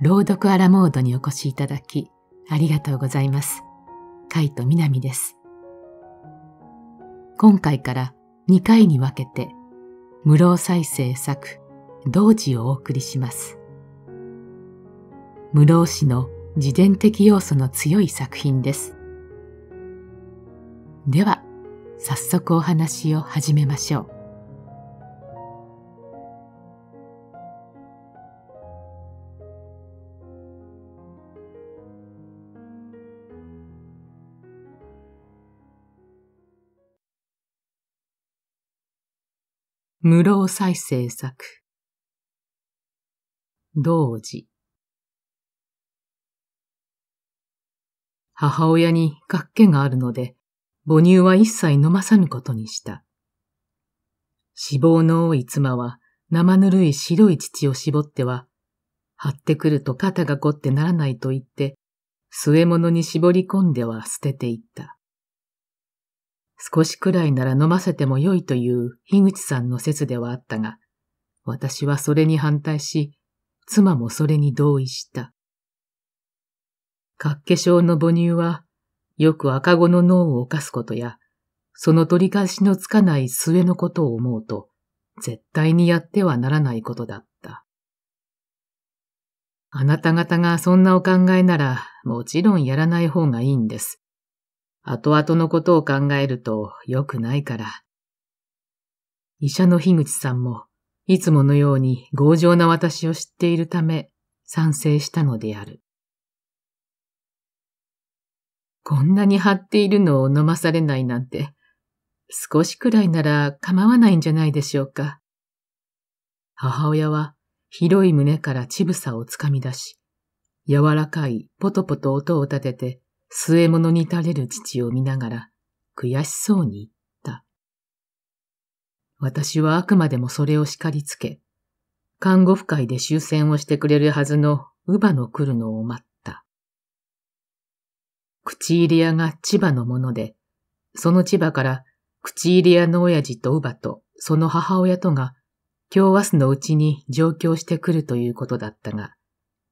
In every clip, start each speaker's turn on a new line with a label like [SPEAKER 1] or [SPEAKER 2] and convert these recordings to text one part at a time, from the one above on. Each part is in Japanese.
[SPEAKER 1] 朗読アラモードにお越しいただき、ありがとうございます。カイトミナミです。今回から2回に分けて、無老再生作、同時をお送りします。無老詩の自伝的要素の強い作品です。では、早速お話を始めましょう。無老再生作。同時。母親に学家があるので、母乳は一切飲まさぬことにした。脂肪の多い妻は生ぬるい白い乳を絞っては、張ってくると肩が凝ってならないと言って、末物に絞り込んでは捨てていった。少しくらいなら飲ませてもよいという樋口さんの説ではあったが、私はそれに反対し、妻もそれに同意した。っ化症の母乳は、よく赤子の脳を犯すことや、その取り返しのつかない末のことを思うと、絶対にやってはならないことだった。あなた方がそんなお考えなら、もちろんやらない方がいいんです。後々のことを考えると良くないから。医者の樋口さんも、いつものように強情な私を知っているため、賛成したのである。こんなに張っているのを飲まされないなんて、少しくらいなら構わないんじゃないでしょうか。母親は広い胸から乳房をつかみ出し、柔らかいポトポト音を立てて末物に垂れる父を見ながら悔しそうに言った。私はあくまでもそれを叱りつけ、看護婦会で終戦をしてくれるはずの乳母の来るのを待った。口入れ屋が千葉のもので、その千葉から口入れ屋の親父と乳母とその母親とが今日明日のうちに上京してくるということだったが、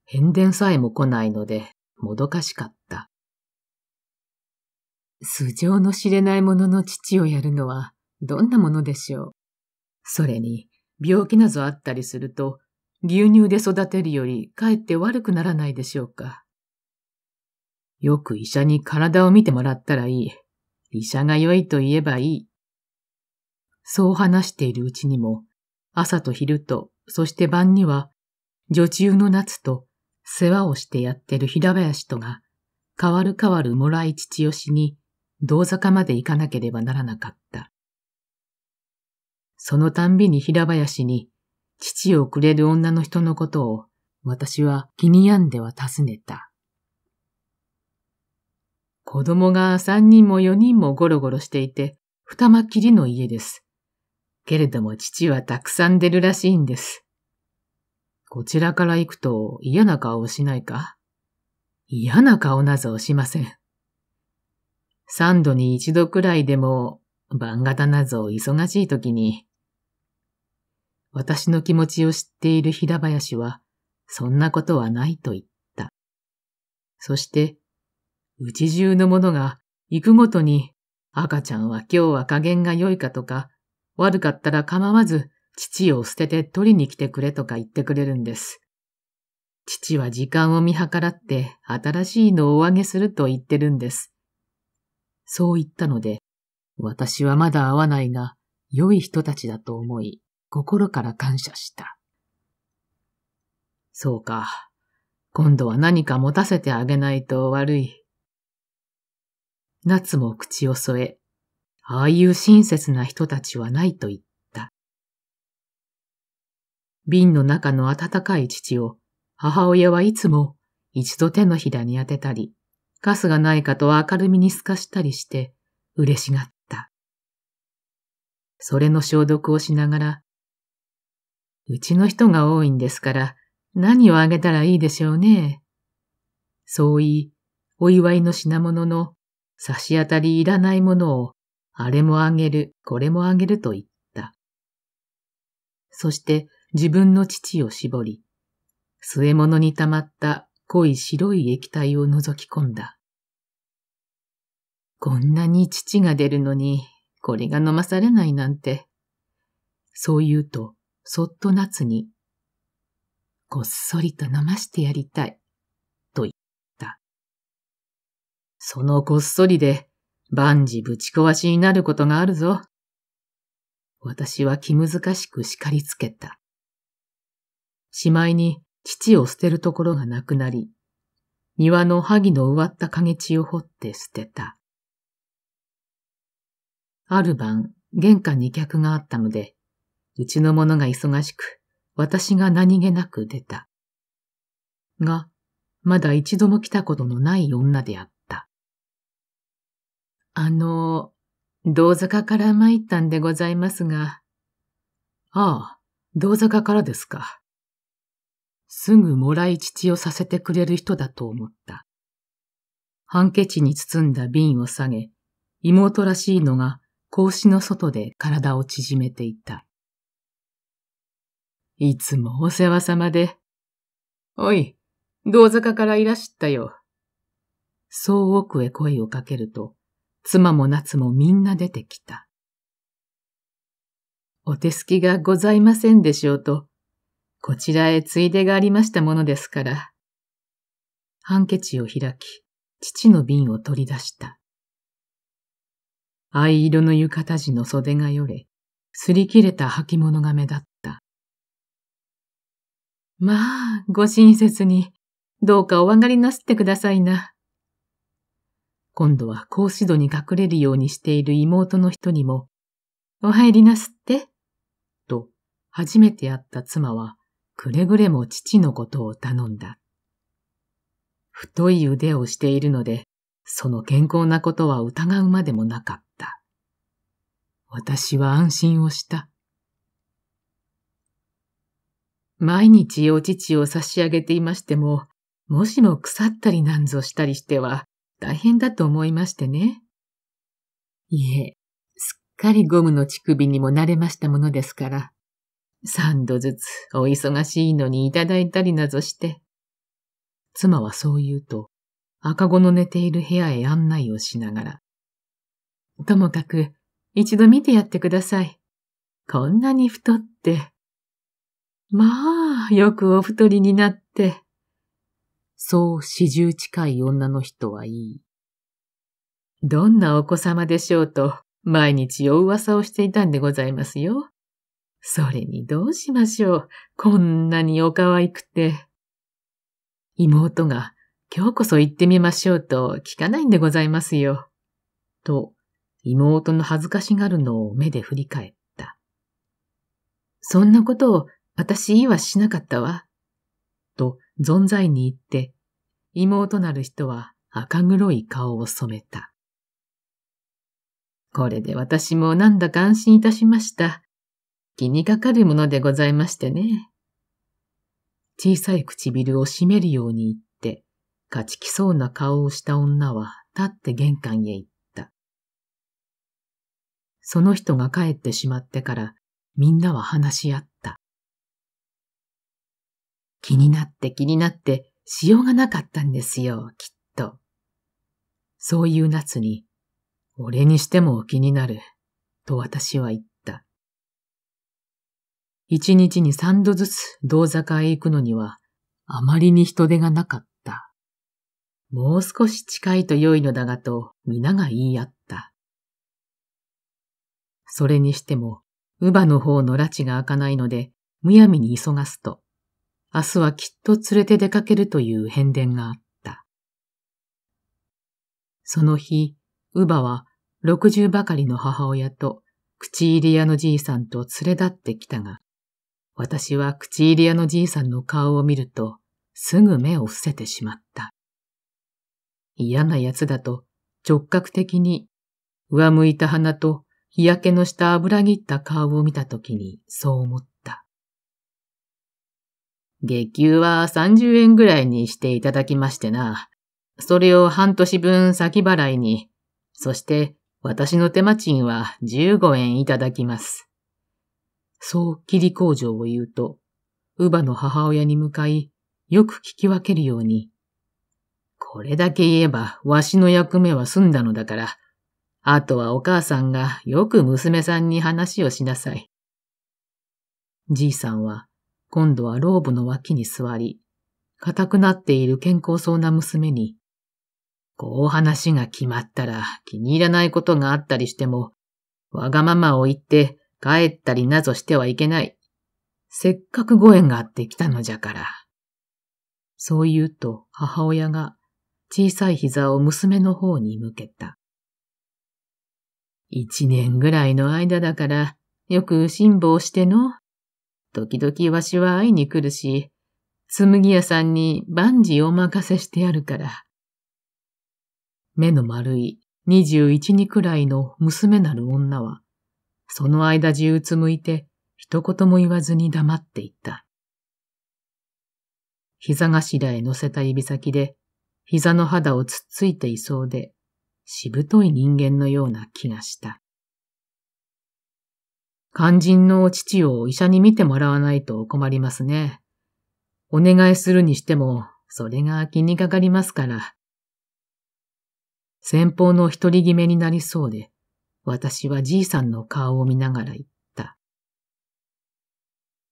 [SPEAKER 1] 変電さえも来ないのでもどかしかった。素性の知れない者の父をやるのはどんなものでしょう。それに、病気などあったりすると、牛乳で育てるよりかえって悪くならないでしょうか。よく医者に体を見てもらったらいい。医者が良いと言えばいい。そう話しているうちにも、朝と昼と、そして晩には、女中の夏と、世話をしてやってる平林とが、変わる変わるもらい父吉に、道坂まで行かなければならなかった。そのたんびに平林に、父をくれる女の人のことを、私は気に病んでは尋ねた。子供が三人も四人もゴロゴロしていて、二間きりの家です。けれども父はたくさん出るらしいんです。こちらから行くと嫌な顔をしないか嫌な顔なぞをしません。三度に一度くらいでも、晩型なぞ忙しい時に、私の気持ちを知っている平林は、そんなことはないと言った。そして、うち中の者が行くごとに、赤ちゃんは今日は加減が良いかとか、悪かったら構わず、父を捨てて取りに来てくれとか言ってくれるんです。父は時間を見計らって新しいのをおあげすると言ってるんです。そう言ったので、私はまだ会わないが、良い人たちだと思い、心から感謝した。そうか。今度は何か持たせてあげないと悪い。夏も口を添え、ああいう親切な人たちはないと言った。瓶の中の温かい乳を母親はいつも一度手のひらに当てたり、カスがないかと明るみに透かしたりして、嬉しがった。それの消毒をしながら、うちの人が多いんですから、何をあげたらいいでしょうね。そう言い、お祝いの品物の差し当たりいらないものを、あれもあげる、これもあげると言った。そして自分の父を絞り、末物に溜まった濃い白い液体を覗き込んだ。こんなに乳が出るのに、これが飲まされないなんて。そう言うと、そっと夏に、こっそりと飲ましてやりたい、と言った。そのこっそりで、万事ぶち壊しになることがあるぞ。私は気難しく叱りつけた。しまいに、父を捨てるところがなくなり、庭の萩の植わった影地を掘って捨てた。ある晩、玄関に客があったので、うちの者が忙しく、私が何気なく出た。が、まだ一度も来たことのない女であった。あの、道坂から参ったんでございますが。ああ、道坂からですか。すぐもらい乳をさせてくれる人だと思った。ハンケチに包んだ瓶を下げ、妹らしいのが格子の外で体を縮めていた。いつもお世話様で。おい、道坂からいらしったよ。そう奥へ声をかけると、妻も夏もみんな出てきた。お手すきがございませんでしょうと、こちらへついでがありましたものですから。ハンケチを開き、父の瓶を取り出した。藍色の浴衣地の袖がよれ、擦り切れた履物が目立った。まあ、ご親切に、どうかお上がりなすってくださいな。今度は格子戸に隠れるようにしている妹の人にも、お入りなすって、と、初めて会った妻は、くれぐれも父のことを頼んだ。太い腕をしているので、その健康なことは疑うまでもなかった。私は安心をした。毎日お乳を差し上げていましても、もしも腐ったりなんぞしたりしては大変だと思いましてね。いえ、すっかりゴムの乳首にも慣れましたものですから、三度ずつお忙しいのにいただいたりなどして。妻はそう言うと、赤子の寝ている部屋へ案内をしながら。ともかく、一度見てやってください。こんなに太って。まあ、よくお太りになって。そう四十近い女の人はいい。どんなお子様でしょうと、毎日お噂をしていたんでございますよ。それにどうしましょう。こんなにお可愛くて。妹が、今日こそ行ってみましょうと聞かないんでございますよ。と、妹の恥ずかしがるのを目で振り返った。そんなことを私言いはしなかったわ。と、存在に言って、妹なる人は赤黒い顔を染めた。これで私もなんだか安心いたしました。気にかかるものでございましてね。小さい唇を閉めるように言って、勝ちきそうな顔をした女は立って玄関へ行った。その人が帰ってしまってからみんなは話し合った。気になって気になってしようがなかったんですよ、きっと。そういう夏に、俺にしても気になる、と私は言った。一日に三度ずつ道坂へ行くのには、あまりに人手がなかった。もう少し近いと良いのだがと皆が言い合った。それにしても、乳母の方の拉致が開かないので、むやみに急がすと、明日はきっと連れて出かけるという変電があった。その日、乳母は六十ばかりの母親と口入れ屋のじいさんと連れ立ってきたが、私は口入り屋のじいさんの顔を見ると、すぐ目を伏せてしまった。嫌な奴だと直角的に上向いた鼻と日焼けのした油ぎった顔を見たときにそう思った。月給は30円ぐらいにしていただきましてな。それを半年分先払いに、そして私の手間賃は15円いただきます。そう霧工場を言うと、乳母の母親に向かい、よく聞き分けるように、これだけ言えば、わしの役目は済んだのだから、あとはお母さんがよく娘さんに話をしなさい。じいさんは、今度は老母の脇に座り、硬くなっている健康そうな娘に、こう話が決まったら気に入らないことがあったりしても、わがままを言って帰ったりなぞしてはいけない。せっかくご縁があってきたのじゃから。そう言うと母親が小さい膝を娘の方に向けた。一年ぐらいの間だから、よく辛抱しての。時々わしは会いに来るし、紬屋さんに万事お任せしてやるから。目の丸い二十一二くらいの娘なる女は、その間じうつむいて、一言も言わずに黙っていった。膝頭へ乗せた指先で、膝の肌をつっついていそうで、しぶとい人間のような気がした。肝心のお父を医者に見てもらわないと困りますね。お願いするにしても、それが気にかかりますから。先方の一人決めになりそうで、私はじいさんの顔を見ながら言った。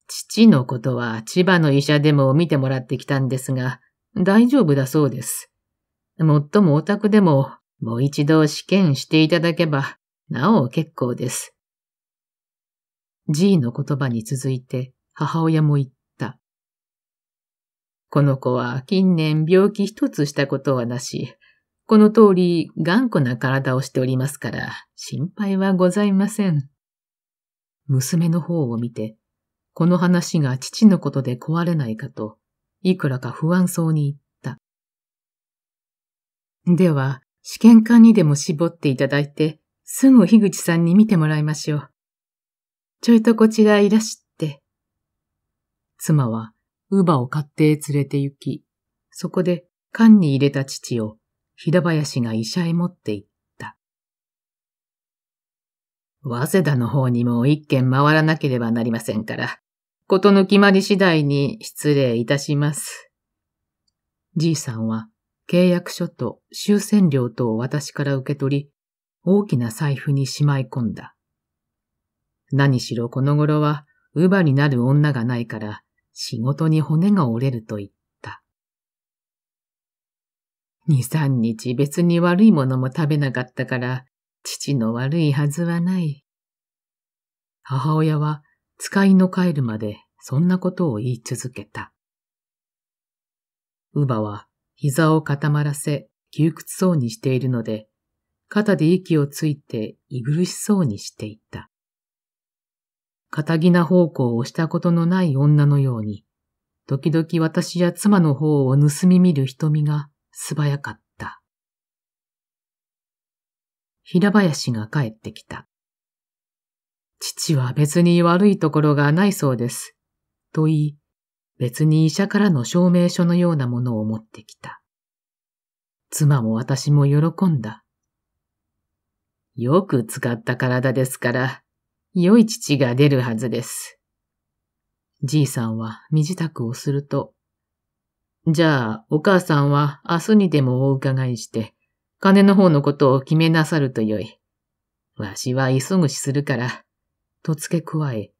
[SPEAKER 1] 父のことは千葉の医者でも見てもらってきたんですが、大丈夫だそうです。もっともタクでももう一度試験していただけば、なお結構です。G の言葉に続いて母親も言った。この子は近年病気一つしたことはなし、この通り頑固な体をしておりますから、心配はございません。娘の方を見て、この話が父のことで壊れないかと、いくらか不安そうに言った。では、試験管にでも絞っていただいて、すぐ樋口さんに見てもらいましょう。ちょいとこちらいらして。妻は、乳母を買って連れて行き、そこで缶に入れた父をばや林が医者へ持って行った。早稲田の方にも一軒回らなければなりませんから、ことの決まり次第に失礼いたします。じいさんは契約書と終戦料とを私から受け取り、大きな財布にしまい込んだ。何しろこの頃は、乳母になる女がないから、仕事に骨が折れると言った。二三日別に悪いものも食べなかったから、父の悪いはずはない。母親は使いの帰るまでそんなことを言い続けた。乳母は膝を固まらせ窮屈そうにしているので、肩で息をついて息苦しそうにしていた。堅気な方向をしたことのない女のように、時々私や妻の方を盗み見る瞳が素早かった。平林が帰ってきた。父は別に悪いところがないそうです。と言い、別に医者からの証明書のようなものを持ってきた。妻も私も喜んだ。よく使った体ですから、良い父が出るはずです。じいさんは身支度をするとじゃあ、お母さんは明日にでもお伺いして、金の方のことを決めなさるとよい。わしは急ぐしするから、と付け加え、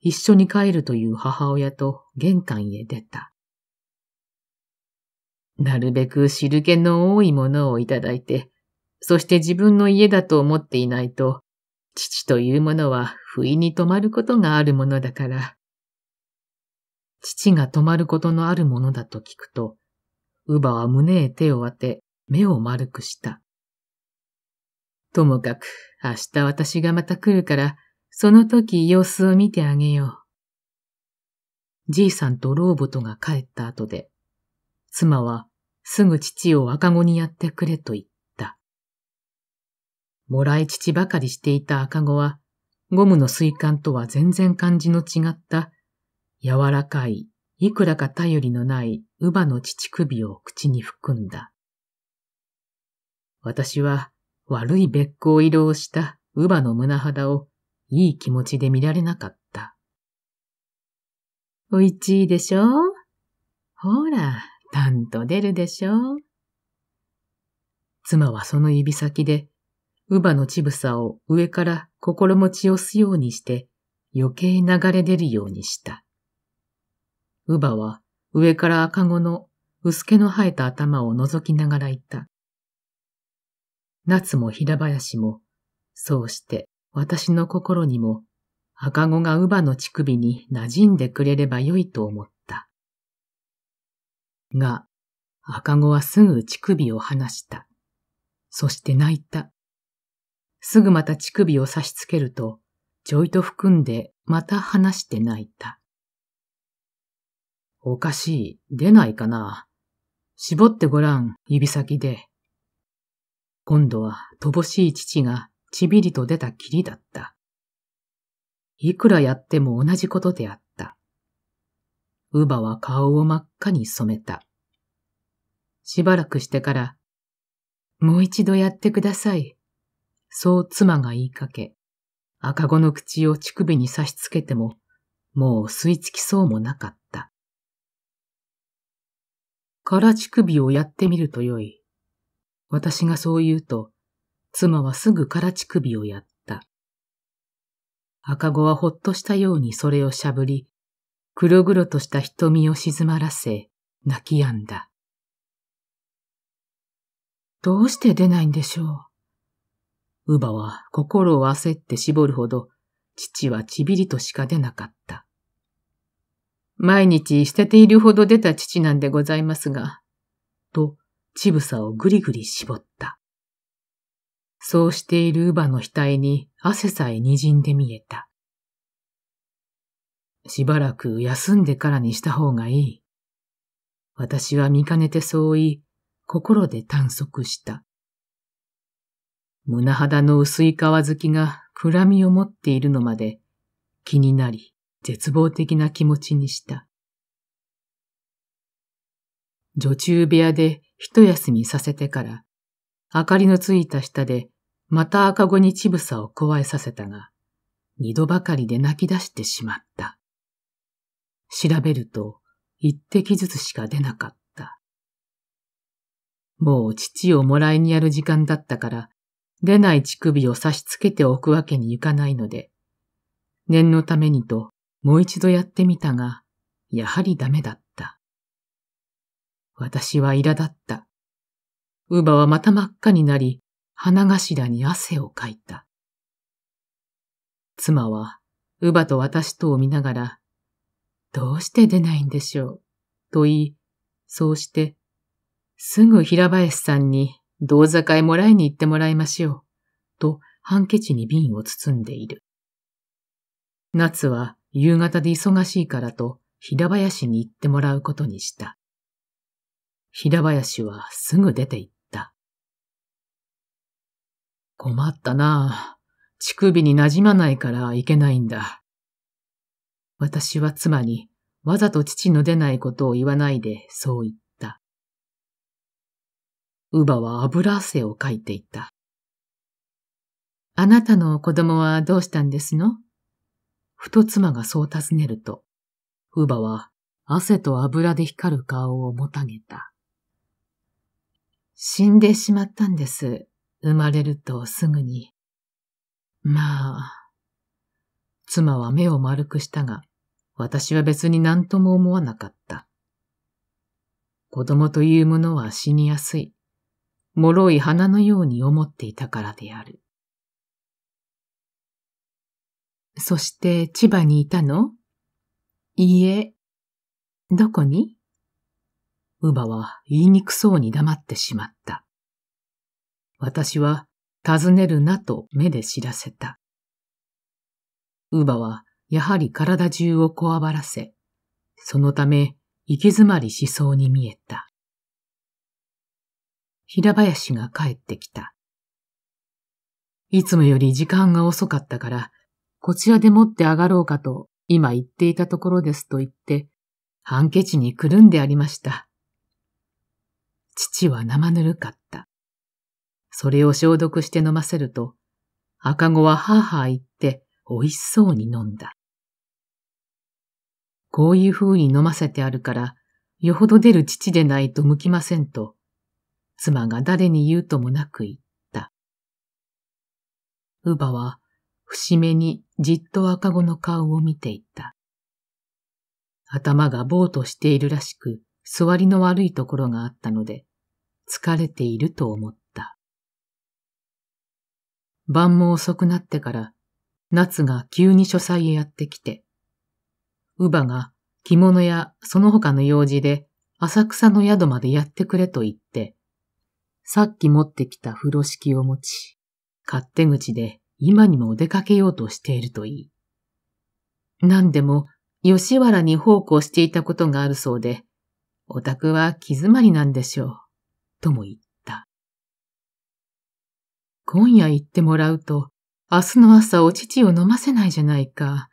[SPEAKER 1] 一緒に帰るという母親と玄関へ出た。なるべく汁気の多いものをいただいて、そして自分の家だと思っていないと、父というものは不意に止まることがあるものだから、父が止まることのあるものだと聞くと、乳母は胸へ手を当て、目を丸くした。ともかく、明日私がまた来るから、その時様子を見てあげよう。じいさんと老母とが帰った後で、妻はすぐ父を赤子にやってくれと言った。もらい父ばかりしていた赤子は、ゴムの水管とは全然感じの違った柔らかい、いくらか頼りのない乳母の乳首を口に含んだ。私は悪いべっう色をした乳母の胸肌をいい気持ちで見られなかった。おいちいでしょほら、たんと出るでしょ妻はその指先で、乳母の乳房を上から心持ちをすようにして余計流れ出るようにした。乳母は上から赤子の薄毛の生えた頭を覗きながら言った。夏も平林も、そうして私の心にも赤子が乳母の乳首に馴染んでくれればよいと思った。が、赤子はすぐ乳首を離した。そして泣いた。すぐまた乳首を差し付けると、ちょいと含んでまた離して泣いた。おかしい。出ないかな。絞ってごらん、指先で。今度は乏しい父がちびりと出たきりだった。いくらやっても同じことであった。乳母は顔を真っ赤に染めた。しばらくしてから、もう一度やってください。そう妻が言いかけ、赤子の口を乳首に差し付けても、もう吸い付きそうもなかった。から乳首をやってみるとよい。私がそう言うと、妻はすぐから乳首をやった。赤子はほっとしたようにそれをしゃぶり、黒々とした瞳を静まらせ、泣き止んだ。どうして出ないんでしょう。乳母は心を焦って絞るほど、父はちびりとしか出なかった。毎日捨てているほど出た父なんでございますが、と、ちぶさをぐりぐり絞った。そうしている乳母の額に汗さえ滲んで見えた。しばらく休んでからにした方がいい。私は見かねてそう言い、心で探索した。胸肌の薄い皮好きが暗みを持っているのまで気になり、絶望的な気持ちにした。女中部屋で一休みさせてから、明かりのついた下で、また赤子に乳房を加えさせたが、二度ばかりで泣き出してしまった。調べると、一滴ずつしか出なかった。もう父をもらいにやる時間だったから、出ない乳首を差し付けておくわけにいかないので、念のためにともう一度やってみたが、やはりダメだった。私は苛立った。乳母はまた真っ赤になり、鼻頭に汗をかいた。妻は、乳母と私とを見ながら、どうして出ないんでしょう、と言い、そうして、すぐ平林さんに銅座会もらいに行ってもらいましょう、とハンケチに瓶を包んでいる。夏は夕方で忙しいからと、平林に行ってもらうことにした。平林はすぐ出て行った。困ったなあ。乳首に馴染まないからいけないんだ。私は妻にわざと父の出ないことを言わないでそう言った。乳母は油汗をかいていた。あなたの子供はどうしたんですのふと妻がそう尋ねると、乳母は汗と油で光る顔をもたげた。死んでしまったんです。生まれるとすぐに。まあ。妻は目を丸くしたが、私は別に何とも思わなかった。子供というものは死にやすい。脆い花のように思っていたからである。そして千葉にいたのいいえ。どこに乳母は言いにくそうに黙ってしまった。私は尋ねるなと目で知らせた。乳母はやはり体中をこわばらせ、そのため行き詰まりしそうに見えた。平林が帰ってきた。いつもより時間が遅かったからこちらでもって上がろうかと、今言っていたところですと言って、ハンケチにくるんでありました。父は生ぬるかった。それを消毒して飲ませると、赤子はハーハー言って美味しそうに飲んだ。こういう風に飲ませてあるから、よほど出る父でないと向きませんと、妻が誰に言うともなく言った。乳母は節目にじっと赤子の顔を見ていた。頭がぼーとしているらしく、座りの悪いところがあったので、疲れていると思った。晩も遅くなってから、夏が急に書斎へやってきて、乳母が着物やその他の用事で浅草の宿までやってくれと言って、さっき持ってきた風呂敷を持ち、勝手口で今にも出かけようとしているといい。何でも吉原に奉公していたことがあるそうで、お宅は気詰まりなんでしょう、とも言った。今夜行ってもらうと、明日の朝お乳を飲ませないじゃないか。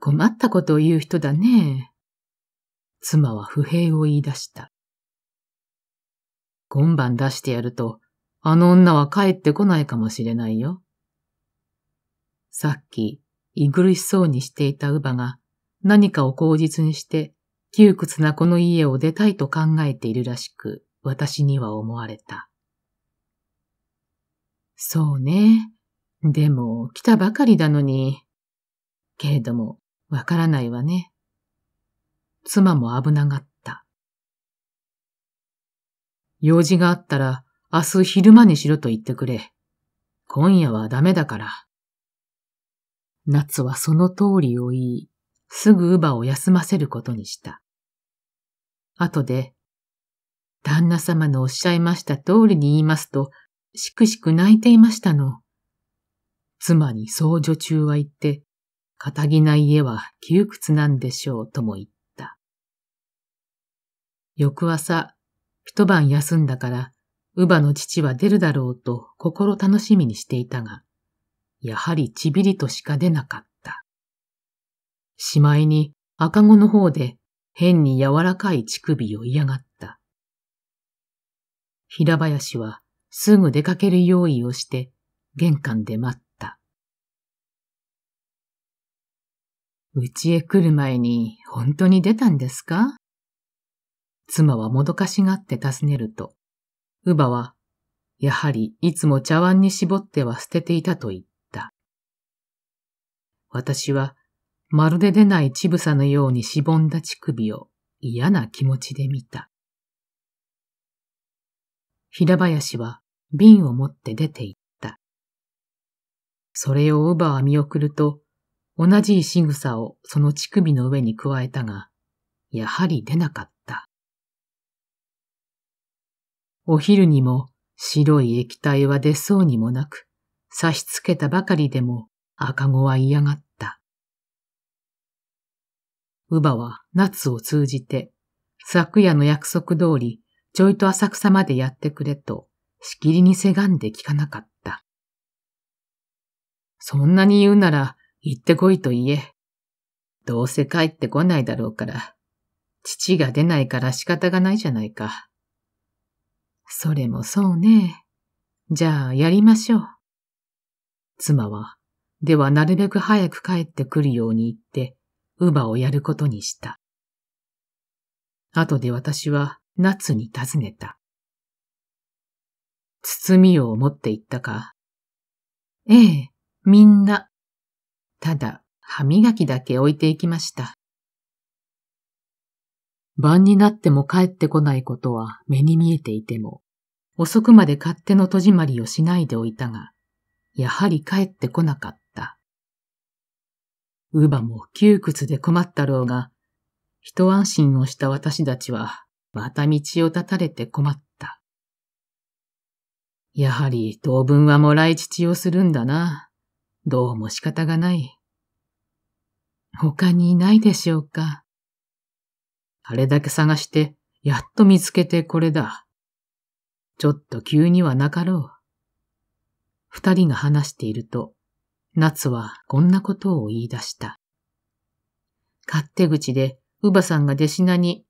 [SPEAKER 1] 困ったことを言う人だね。妻は不平を言い出した。今晩出してやると、あの女は帰ってこないかもしれないよ。さっき、いぐるしそうにしていた乳母が、何かを口実にして、窮屈なこの家を出たいと考えているらしく、私には思われた。そうね。でも、来たばかりなのに。けれども、わからないわね。妻も危なかった。用事があったら、明日昼間にしろと言ってくれ。今夜はダメだから。夏はその通りを言い、すぐ乳母を休ませることにした。後で、旦那様のおっしゃいました通りに言いますと、しくしく泣いていましたの。妻に相女中は言って、仇な家は窮屈なんでしょうとも言った。翌朝、一晩休んだから、乳母の父は出るだろうと心楽しみにしていたが、やはりちびりとしか出なかった。しまいに赤子の方で変に柔らかい乳首を嫌がった。平林はすぐ出かける用意をして玄関で待った。うちへ来る前に本当に出たんですか妻はもどかしがって尋ねると、乳母は、やはりいつも茶碗に絞っては捨てていたと言った。私は、まるで出ない乳房のようにしぼんだ乳首を嫌な気持ちで見た。平林は瓶を持って出て行った。それを乳バは見送ると、同じ仕草をその乳首の上に加えたが、やはり出なかった。お昼にも白い液体は出そうにもなく、差し付けたばかりでも赤子は嫌がった。乳母は夏を通じて、昨夜の約束通り、ちょいと浅草までやってくれと、しきりにせがんで聞かなかった。そんなに言うなら、行ってこいと言え。どうせ帰ってこないだろうから、父が出ないから仕方がないじゃないか。それもそうね。じゃあ、やりましょう。妻はではなるべく早く帰ってくるように言って、乳母をやることにした。後で私は夏に尋ねた。包みを持って行ったかええ、みんな。ただ、歯磨きだけ置いていきました。晩になっても帰ってこないことは目に見えていても、遅くまで勝手の戸締まりをしないでおいたが、やはり帰ってこなかった。乳母も窮屈で困ったろうが、一安心をした私たちは、また道を断たれて困った。やはり当分はもらい父をするんだな。どうも仕方がない。他にいないでしょうか。あれだけ探して、やっと見つけてこれだ。ちょっと急にはなかろう。二人が話していると、夏はこんなことを言い出した。勝手口で、乳母さんが弟子なに、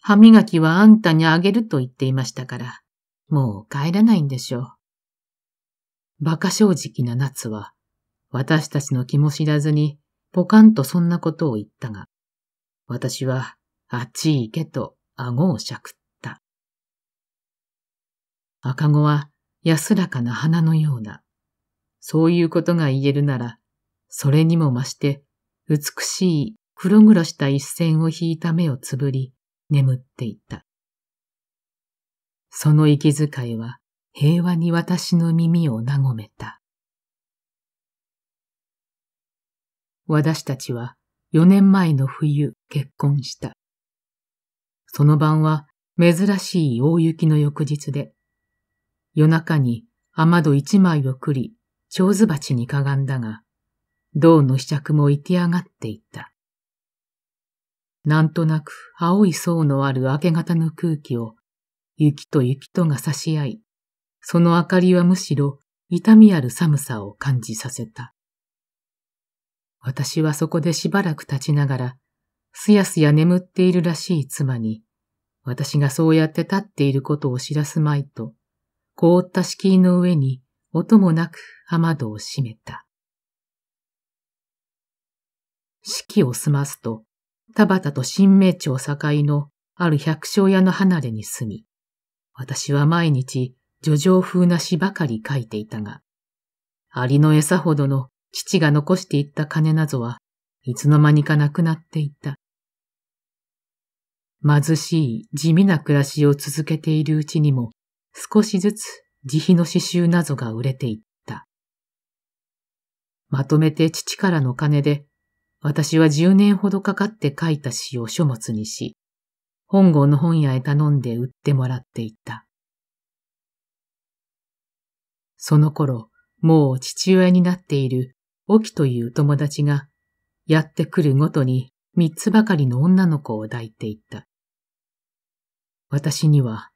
[SPEAKER 1] 歯磨きはあんたにあげると言っていましたから、もう帰らないんでしょう。馬鹿正直な夏は、私たちの気も知らずに、ポカンとそんなことを言ったが、私は、あっち行けと顎をしゃくった。赤子は安らかな花のようなそういうことが言えるなら、それにも増して、美しい黒々した一線を引いた目をつぶり、眠っていた。その息遣いは平和に私の耳を和めた。私たちは四年前の冬結婚した。その晩は珍しい大雪の翌日で、夜中に雨戸一枚をくり蝶子鉢にかがんだが、銅の試着も行き上がっていた。なんとなく青い層のある明け方の空気を、雪と雪とが差し合い、その明かりはむしろ痛みある寒さを感じさせた。私はそこでしばらく立ちながら、すやすや眠っているらしい妻に、私がそうやって立っていることを知らすまいと、凍った敷居の上に音もなく雨戸を閉めた。式を済ますと、田畑と新名町境のある百姓屋の離れに住み、私は毎日叙情風な詩ばかり書いていたが、蟻の餌ほどの父が残していった金なぞはいつの間にかなくなっていた。貧しい地味な暮らしを続けているうちにも少しずつ慈悲の刺繍などが売れていっまとめて父からの金で、私は10年ほどかかって書いた詩を書物にし、本郷の本屋へ頼んで売ってもらっていた。その頃、もう父親になっている、沖という友達が、やってくるごとに三つばかりの女の子を抱いていた。私には、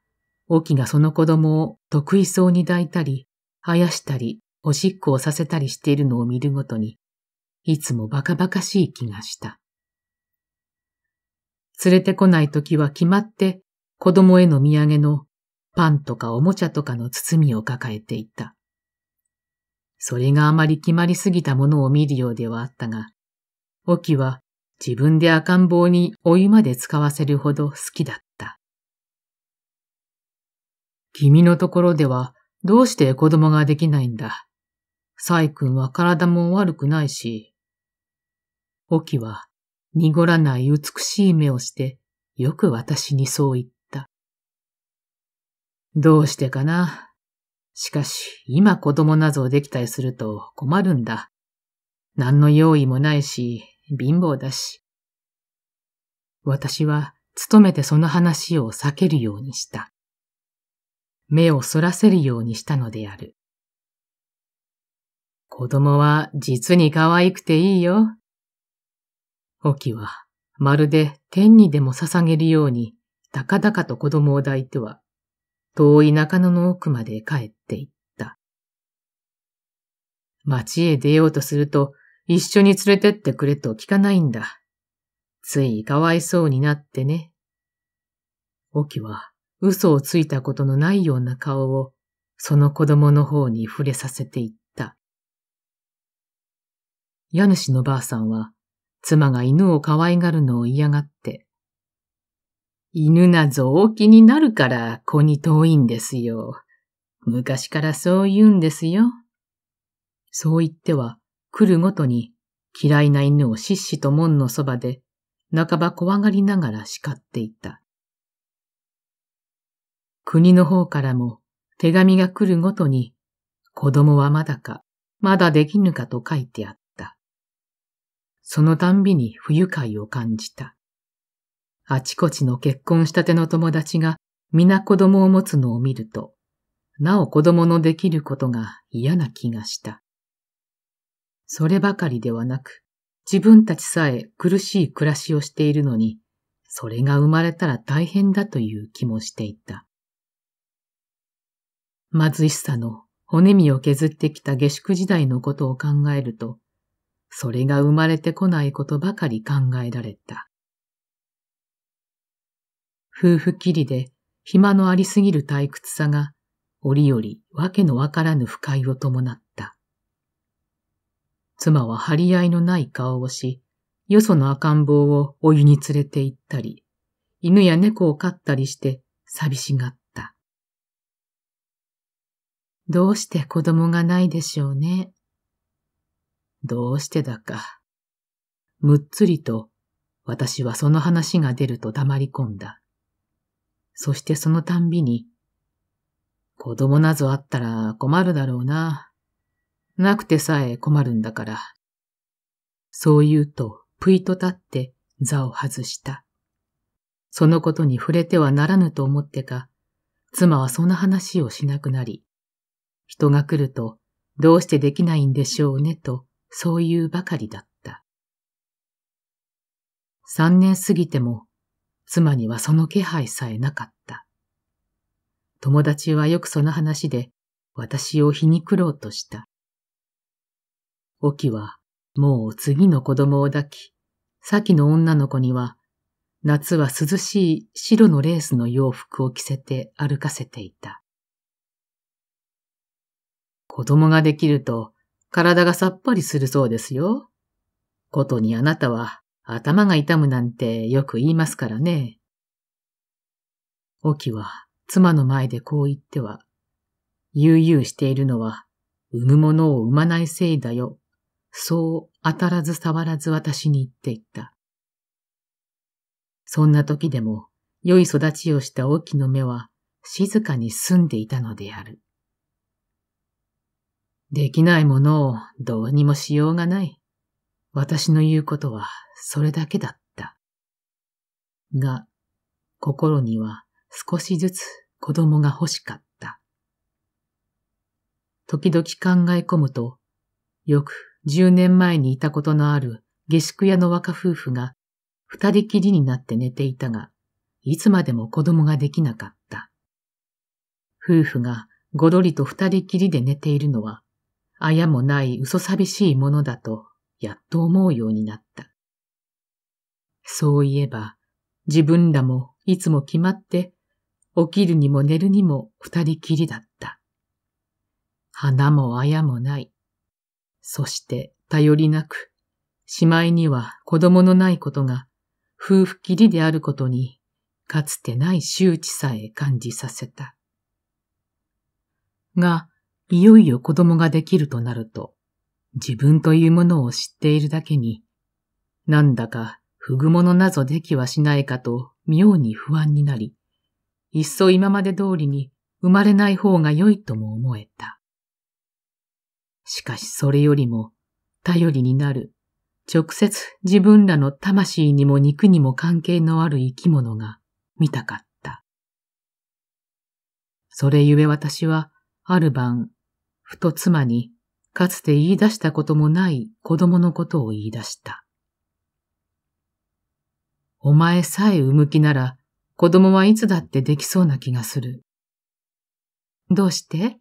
[SPEAKER 1] 沖がその子供を得意そうに抱いたり、あやしたりおしっこをさせたりしているのを見るごとに、いつもバカバカしい気がした。連れてこないときは決まって子供への土産のパンとかおもちゃとかの包みを抱えていた。それがあまり決まりすぎたものを見るようではあったが、オキは自分で赤ん坊にお湯まで使わせるほど好きだった。君のところではどうして子供ができないんだサイ君は体も悪くないし。オキは濁らない美しい目をしてよく私にそう言った。どうしてかな。しかし今子供なぞできたりすると困るんだ。何の用意もないし貧乏だし。私は努めてその話を避けるようにした。目をそらせるようにしたのである。子供は実に可愛くていいよ。オキは、まるで天にでも捧げるように、高々と子供を抱いては、遠い中野の奥まで帰っていった。町へ出ようとすると、一緒に連れてってくれと聞かないんだ。ついかわいそうになってね。オキは嘘をついたことのないような顔を、その子供の方に触れさせていった。家主のばあさんは、妻が犬を可愛がるのを嫌がって、犬なぞ大きになるから子に遠いんですよ。昔からそう言うんですよ。そう言っては、来るごとに嫌いな犬をしっしと門のそばで、半ば怖がりながら叱っていた。国の方からも手紙が来るごとに、子供はまだか、まだできぬかと書いてあっそのたんびに不愉快を感じた。あちこちの結婚したての友達が皆子供を持つのを見ると、なお子供のできることが嫌な気がした。そればかりではなく、自分たちさえ苦しい暮らしをしているのに、それが生まれたら大変だという気もしていた。貧しさの骨身を削ってきた下宿時代のことを考えると、それが生まれてこないことばかり考えられた。夫婦きりで暇のありすぎる退屈さが、折々わけのわからぬ不快を伴った。妻は張り合いのない顔をし、よその赤ん坊をお湯に連れて行ったり、犬や猫を飼ったりして寂しがった。どうして子供がないでしょうね。どうしてだか。むっつりと私はその話が出ると黙り込んだ。そしてそのたんびに、子供なぞあったら困るだろうな。なくてさえ困るんだから。そう言うと、ぷいと立って座を外した。そのことに触れてはならぬと思ってか、妻はその話をしなくなり、人が来るとどうしてできないんでしょうねとそういうばかりだった。三年過ぎても、妻にはその気配さえなかった。友達はよくその話で私を皮肉ろうとした。オキはもう次の子供を抱き、先の女の子には夏は涼しい白のレースの洋服を着せて歩かせていた。子供ができると体がさっぱりするそうですよ。ことにあなたは頭が痛むなんてよく言いますからね。沖は妻の前でこう言っては、悠々しているのは産むものを産まないせいだよ。そう当たらず触らず私に言っていった。そんな時でも良い育ちをした沖の目は静かに澄んでいたのである。できないものをどうにもしようがない。私の言うことはそれだけだった。が、心には少しずつ子供が欲しかった。時々考え込むと、よく十年前にいたことのある下宿屋の若夫婦が二人きりになって寝ていたが、いつまでも子供ができなかった。夫婦がごろりと二人きりで寝ているのは、あやもない嘘寂しいものだと、やっと思うようになった。そういえば、自分らもいつも決まって、起きるにも寝るにも二人きりだった。花もあやもない。そして頼りなく、しまいには子供のないことが、夫婦きりであることに、かつてない周知さえ感じさせた。が、いよいよ子供ができるとなると、自分というものを知っているだけに、なんだか不具ものなぞできはしないかと妙に不安になり、いっそ今まで通りに生まれない方が良いとも思えた。しかしそれよりも、頼りになる、直接自分らの魂にも肉にも関係のある生き物が見たかった。それゆえ私は、ある晩、ふと妻に、かつて言い出したこともない子供のことを言い出した。お前さえ産む気なら、子供はいつだってできそうな気がする。どうして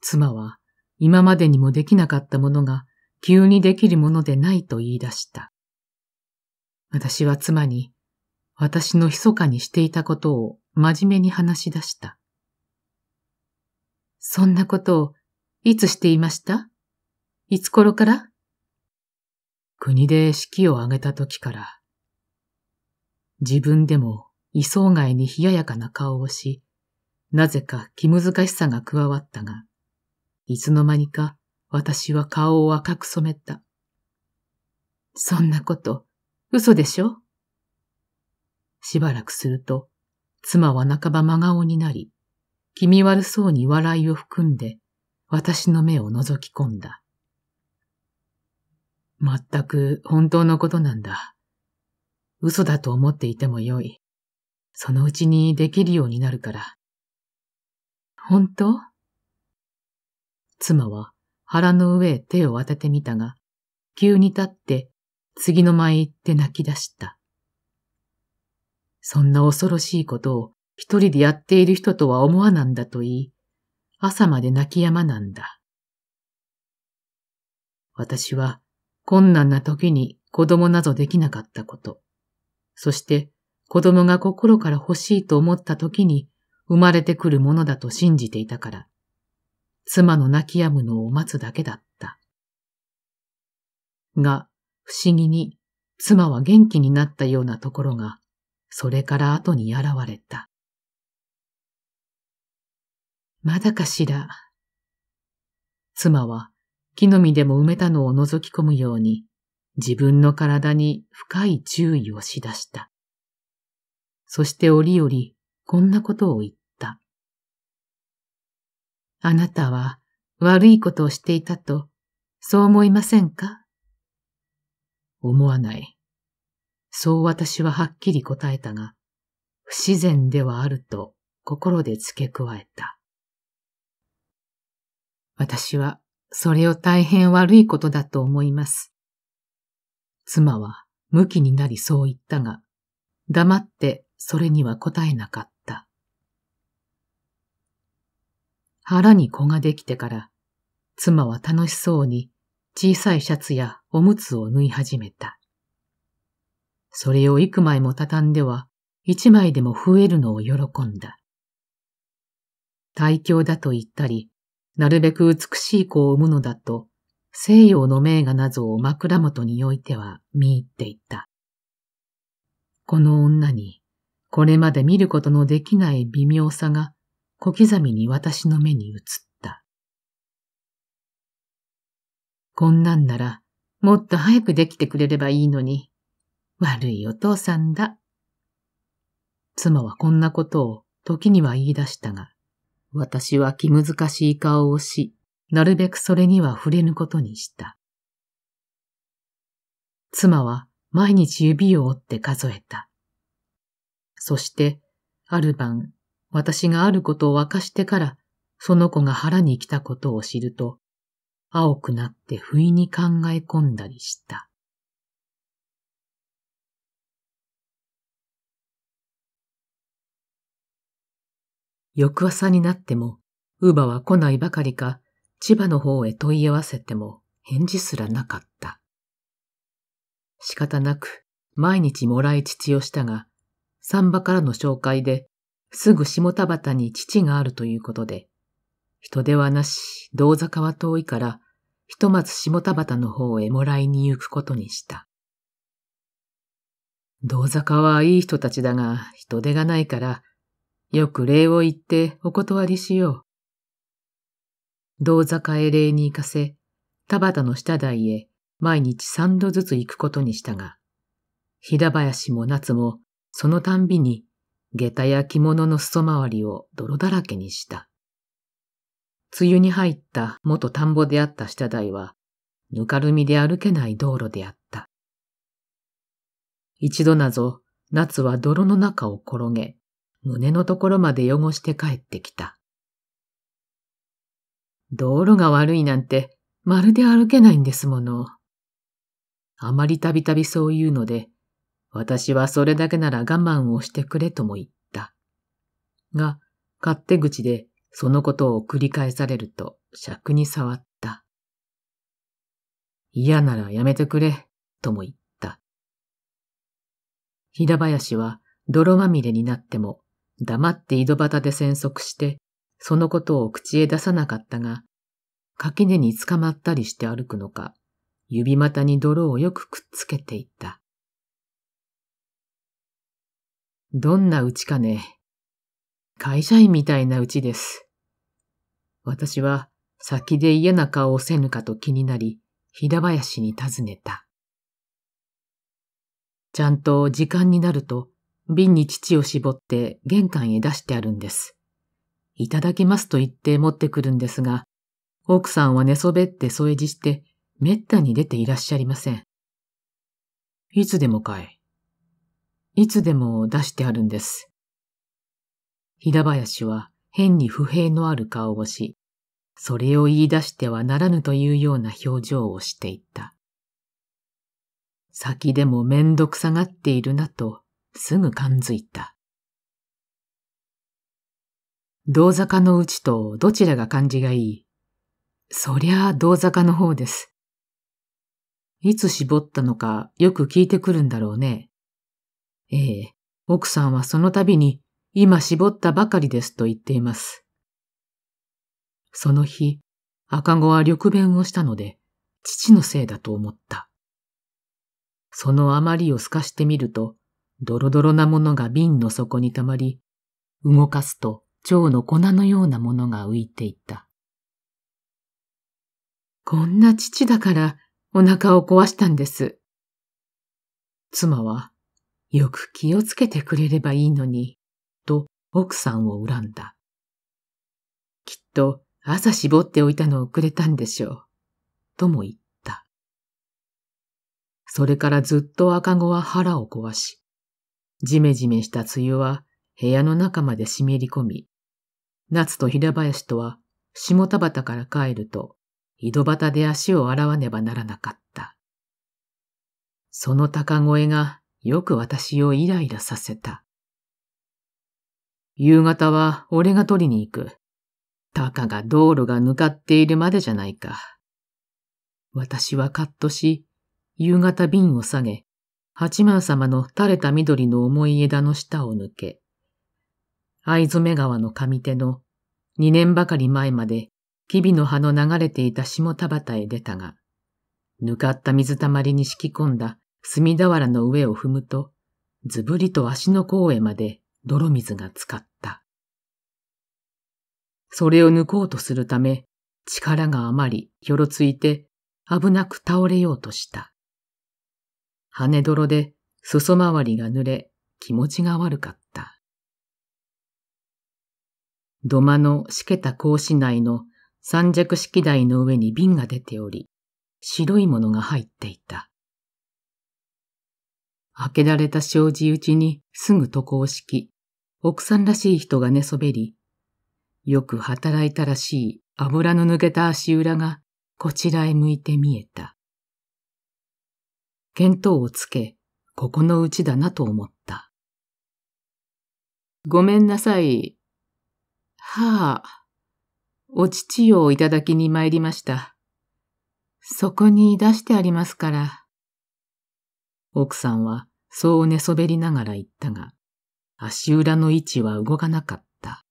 [SPEAKER 1] 妻は今までにもできなかったものが急にできるものでないと言い出した。私は妻に私の密かにしていたことを真面目に話し出した。そんなことをいつしていましたいつ頃から国で式を挙げた時から、自分でも位想外に冷ややかな顔をし、なぜか気難しさが加わったが、いつの間にか私は顔を赤く染めた。そんなこと、嘘でしょしばらくすると、妻は半ば真顔になり、気味悪そうに笑いを含んで、私の目を覗き込んだ。まったく本当のことなんだ。嘘だと思っていてもよい。そのうちにできるようになるから。本当妻は腹の上へ手を当ててみたが、急に立って次の前行って泣き出した。そんな恐ろしいことを一人でやっている人とは思わなんだと言い、朝まで泣き止まなんだ。私は困難な時に子供などできなかったこと、そして子供が心から欲しいと思った時に生まれてくるものだと信じていたから、妻の泣き止むのを待つだけだった。が、不思議に妻は元気になったようなところが、それから後に現れた。まだかしら。妻は木の実でも埋めたのを覗き込むように自分の体に深い注意をしだした。そして折々こんなことを言った。あなたは悪いことをしていたと、そう思いませんか思わない。そう私ははっきり答えたが、不自然ではあると心で付け加えた。私はそれを大変悪いことだと思います。妻は無気になりそう言ったが、黙ってそれには答えなかった。腹に子ができてから、妻は楽しそうに小さいシャツやおむつを縫い始めた。それを幾枚も畳んでは、一枚でも増えるのを喜んだ。大凶だと言ったり、なるべく美しい子を産むのだと、西洋の名画などを枕元に置いては見入っていた。この女に、これまで見ることのできない微妙さが、小刻みに私の目に映った。こんなんなら、もっと早くできてくれればいいのに、悪いお父さんだ。妻はこんなことを時には言い出したが、私は気難しい顔をし、なるべくそれには触れぬことにした。妻は毎日指を折って数えた。そして、ある晩、私があることを明かしてから、その子が腹に来たことを知ると、青くなって不意に考え込んだりした。翌朝になっても、乳母は来ないばかりか、千葉の方へ問い合わせても返事すらなかった。仕方なく毎日もらい父をしたが、産婆からの紹介で、すぐ下田端に父があるということで、人手はなし、道坂は遠いから、ひとまず下田端の方へもらいに行くことにした。道坂はいい人たちだが、人手がないから、よく礼を言ってお断りしよう。道坂へ礼に行かせ、田畑の下台へ毎日三度ずつ行くことにしたが、ひだ林も夏もそのたんびに下駄や着物の裾回りを泥だらけにした。梅雨に入った元田んぼであった下台は、ぬかるみで歩けない道路であった。一度なぞ、夏は泥の中を転げ、胸のところまで汚して帰ってきた。道路が悪いなんて、まるで歩けないんですもの。あまりたびたびそう言うので、私はそれだけなら我慢をしてくれとも言った。が、勝手口でそのことを繰り返されると尺に触った。嫌ならやめてくれ、とも言った。平林は泥まみれになっても黙って井戸端で潜息して、そのことを口へ出さなかったが、垣根につかまったりして歩くのか、指股に泥をよくくっつけていった。どんなうちかね。会社員みたいなうちです。私は先で嫌な顔をせぬかと気になり、ひだ林に尋ねた。ちゃんと時間になると、瓶に乳を絞って玄関へ出してあるんです。いただきますと言って持ってくるんですが、奥さんは寝そべって添え字して、めったに出ていらっしゃいません。いつでもかい。いつでも出してあるんです。平林は変に不平のある顔をし、それを言い出してはならぬというような表情をしていった。先でもめんどくさがっているなとすぐ感づいた。銅坂のうちとどちらが感じがいいそりゃあ銅坂の方です。いつ絞ったのかよく聞いてくるんだろうね。ええ、奥さんはその度に今絞ったばかりですと言っています。その日、赤子は緑弁をしたので、父のせいだと思った。そのあまりを透かしてみると、ドロドロなものが瓶の底に溜まり、動かすと蝶の粉のようなものが浮いていた。こんな父だからお腹を壊したんです。妻は、よく気をつけてくれればいいのに、と奥さんを恨んだ。きっと朝絞っておいたのをくれたんでしょう。とも言った。それからずっと赤子は腹を壊し、じめじめした梅雨は部屋の中まで湿り込み、夏と平林とは下田端から帰ると井戸端で足を洗わねばならなかった。その高声がよく私をイライラさせた。夕方は俺が取りに行く。たかが道路が向かっているまでじゃないか。私はカッとし、夕方瓶を下げ、八幡様の垂れた緑の重い枝の下を抜け、藍染川の上手の二年ばかり前まで木々の葉の流れていた下田畑へ出たが、ぬかった水たまりに敷き込んだ隅田原の上を踏むと、ずぶりと足の甲へまで泥水が浸かった。それを抜こうとするため、力があまり、よろついて、危なく倒れようとした。羽泥で裾回りが濡れ気持ちが悪かった。土間のしけた格子内の三尺式台の上に瓶が出ており、白いものが入っていた。開けられた障子打ちにすぐ渡航式、奥さんらしい人が寝そべり、よく働いたらしい油の抜けた足裏がこちらへ向いて見えた。見当をつけ、ここのうちだなと思った。ごめんなさい。はあ、お乳をいただきに参りました。そこに出してありますから。奥さんはそう寝そべりながら言ったが、足裏の位置は動かなかった。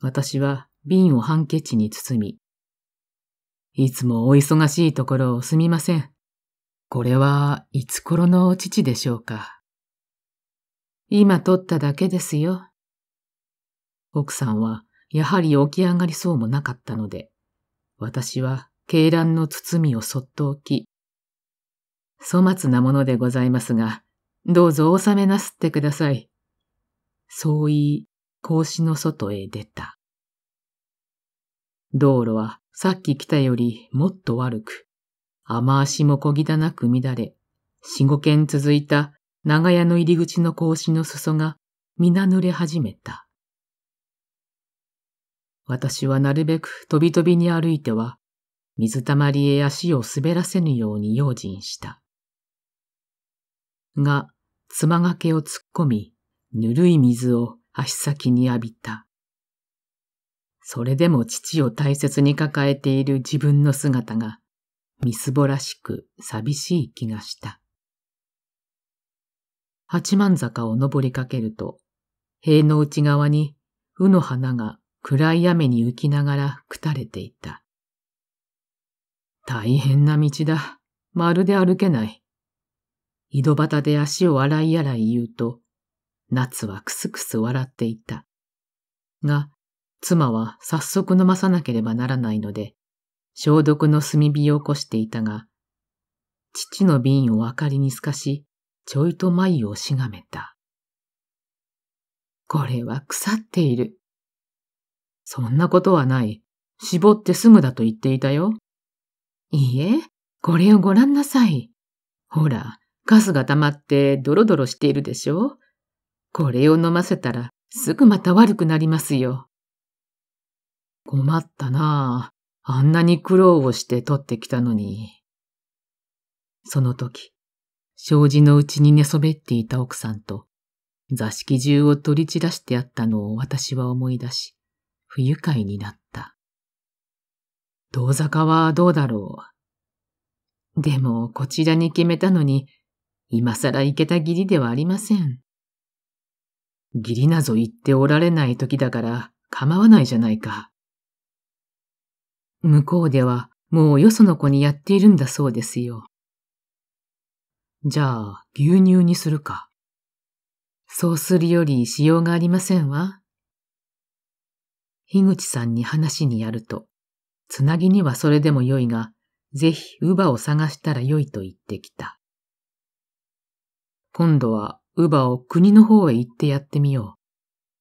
[SPEAKER 1] 私は瓶をハンケチに包み、いつもお忙しいところをすみません。これはいつ頃の父でしょうか。今取っただけですよ。奥さんはやはり起き上がりそうもなかったので、私は鶏卵の包みをそっと置き、粗末なものでございますが、どうぞお納めなすってください。そう言い、格子の外へ出た。道路はさっき来たよりもっと悪く、雨足も小汚く乱れ、四五軒続いた長屋の入り口の格子の裾が皆濡れ始めた。私はなるべく飛び飛びに歩いては、水たまりへ足を滑らせぬように用心した。が、つまがけを突っ込み、ぬるい水を足先に浴びた。それでも父を大切に抱えている自分の姿が、みすぼらしく寂しい気がした。八幡坂を登りかけると、塀の内側に、うの花が暗い雨に浮きながらたれていた。大変な道だ。まるで歩けない。井戸端で足を洗い洗い言うと、夏はくすくす笑っていた。が、妻は早速飲まさなければならないので、消毒の炭火を起こしていたが、父の瓶を明かりに透かし、ちょいと眉をしがめた。これは腐っている。そんなことはない。絞って済むだと言っていたよ。いいえ、これをご覧なさい。ほら、カスが溜まってドロドロしているでしょこれを飲ませたらすぐまた悪くなりますよ。困ったなあ。あんなに苦労をして取ってきたのに。その時、障子のうちに寝そべっていた奥さんと、座敷中を取り散らしてあったのを私は思い出し、不愉快になった。道坂はどうだろう。でも、こちらに決めたのに、今更行けた義理ではありません。義理なぞ言っておられない時だから構わないじゃないか。向こうではもうよその子にやっているんだそうですよ。じゃあ、牛乳にするか。そうするよりしようがありませんわ。樋口さんに話にやると、つなぎにはそれでもよいが、ぜひ乳母を探したらよいと言ってきた。今度は乳母を国の方へ行ってやってみよう。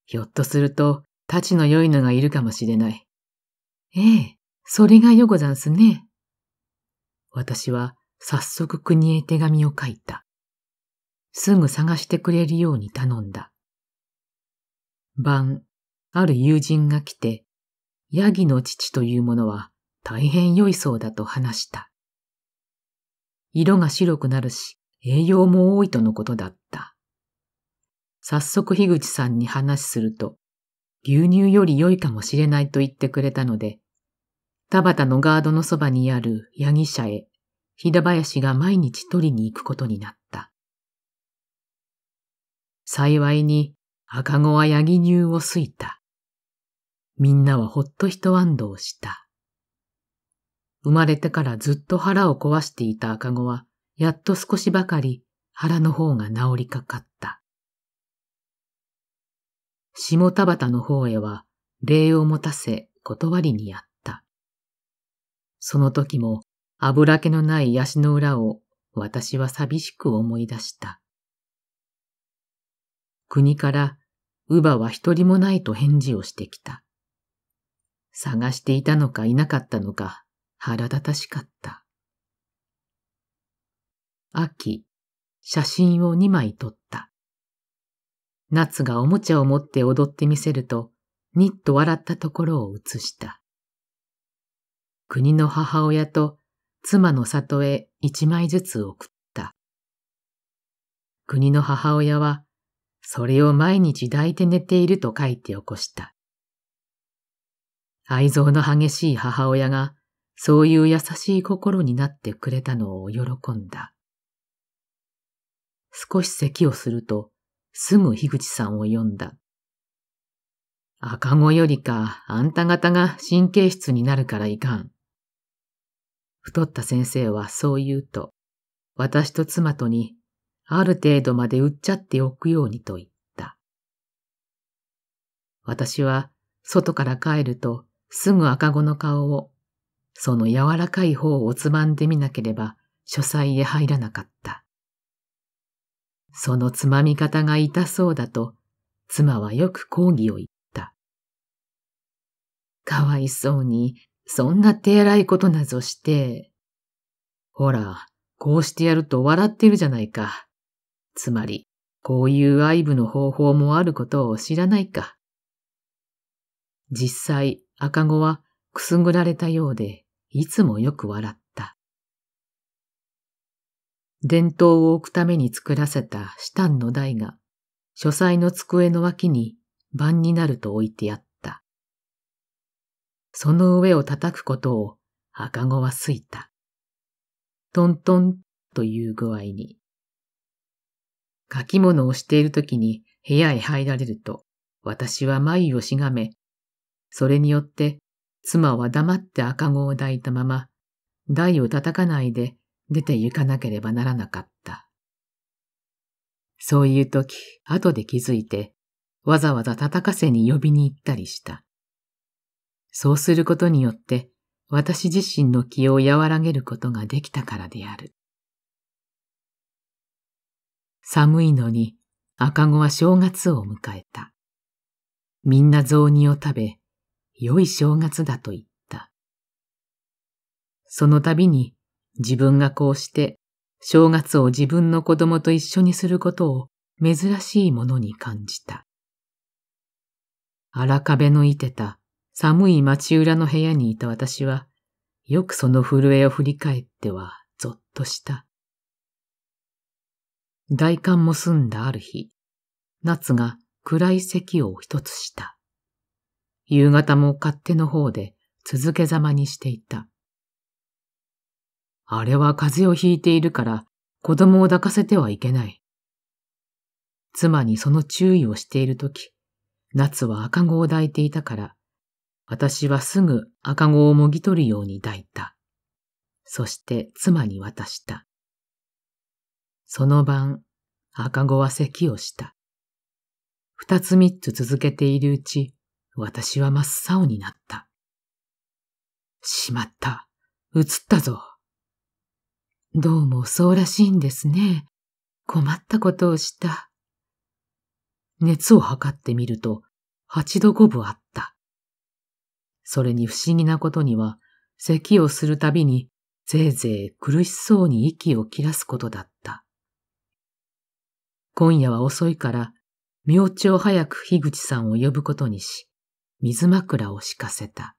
[SPEAKER 1] ひょっとすると、たちの良いのがいるかもしれない。ええ。それがよござんすね。私は早速国へ手紙を書いた。すぐ探してくれるように頼んだ。晩、ある友人が来て、ヤギの父というものは大変良いそうだと話した。色が白くなるし、栄養も多いとのことだった。早速樋口さんに話すると、牛乳より良いかもしれないと言ってくれたので、田畑のガードのそばにあるヤギ舎へ、ばや林が毎日取りに行くことになった。幸いに赤子はヤギ乳をすいた。みんなはほっと一安堵をした。生まれてからずっと腹を壊していた赤子は、やっと少しばかり腹の方が治りかかった。下田畑の方へは礼を持たせ断りにやった。その時も油気のない足の裏を私は寂しく思い出した。国から乳母は一人もないと返事をしてきた。探していたのかいなかったのか腹立たしかった。秋、写真を二枚撮った。夏がおもちゃを持って踊ってみせると、にっと笑ったところを写した。国の母親と妻の里へ一枚ずつ送った。国の母親は、それを毎日抱いて寝ていると書いて起こした。愛憎の激しい母親が、そういう優しい心になってくれたのを喜んだ。少し咳をすると、すぐ樋口さんを呼んだ。赤子よりか、あんた方が神経質になるからいかん。太った先生はそう言うと、私と妻とに、ある程度まで売っちゃっておくようにと言った。私は、外から帰ると、すぐ赤子の顔を、その柔らかい方をつまんでみなければ、書斎へ入らなかった。そのつまみ方が痛そうだと、妻はよく抗議を言った。かわいそうにそんな手荒いことなぞして。ほら、こうしてやると笑ってるじゃないか。つまり、こういう愛部の方法もあることを知らないか。実際、赤子はくすぐられたようで、いつもよく笑った。伝統を置くために作らせたシタンの台が、書斎の机の脇に晩になると置いてあった。その上を叩くことを赤子は空いた。トントンという具合に。書き物をしている時に部屋へ入られると、私は眉をしがめ、それによって妻は黙って赤子を抱いたまま、台を叩かないで出て行かなければならなかった。そういう時、後で気づいて、わざわざ叩かせに呼びに行ったりした。そうすることによって、私自身の気を和らげることができたからである。寒いのに赤子は正月を迎えた。みんな雑煮を食べ、良い正月だと言った。その度に自分がこうして正月を自分の子供と一緒にすることを珍しいものに感じた。荒壁のいてた寒い町裏の部屋にいた私は、よくその震えを振り返っては、ぞっとした。大寒も済んだある日、夏が暗い咳を一つした。夕方も勝手の方で続けざまにしていた。あれは風邪をひいているから子供を抱かせてはいけない。妻にその注意をしているとき、夏は赤子を抱いていたから、私はすぐ赤子をもぎ取るように抱いた。そして妻に渡した。その晩、赤子は咳をした。二つ三つ続けているうち、私は真っ青になった。しまった。映ったぞ。どうもそうらしいんですね。困ったことをした。熱を測ってみると、八度五分あった。それに不思議なことには、咳をするたびに、ぜいぜい苦しそうに息を切らすことだった。今夜は遅いから、明朝早く樋口さんを呼ぶことにし、水枕を敷かせた。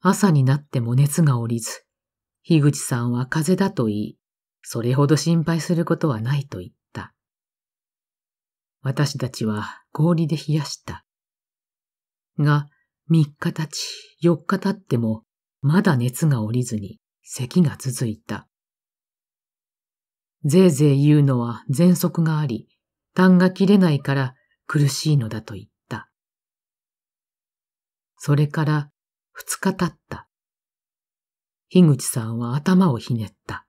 [SPEAKER 1] 朝になっても熱が下りず、樋口さんは風邪だと言い、それほど心配することはないと言った。私たちは氷で冷やした。が、3日経ち、4日経っても、まだ熱が降りずに、咳が続いた。ぜいぜい言うのは喘息があり、痰が切れないから苦しいのだと言った。それから2日経った。樋口さんは頭をひねった。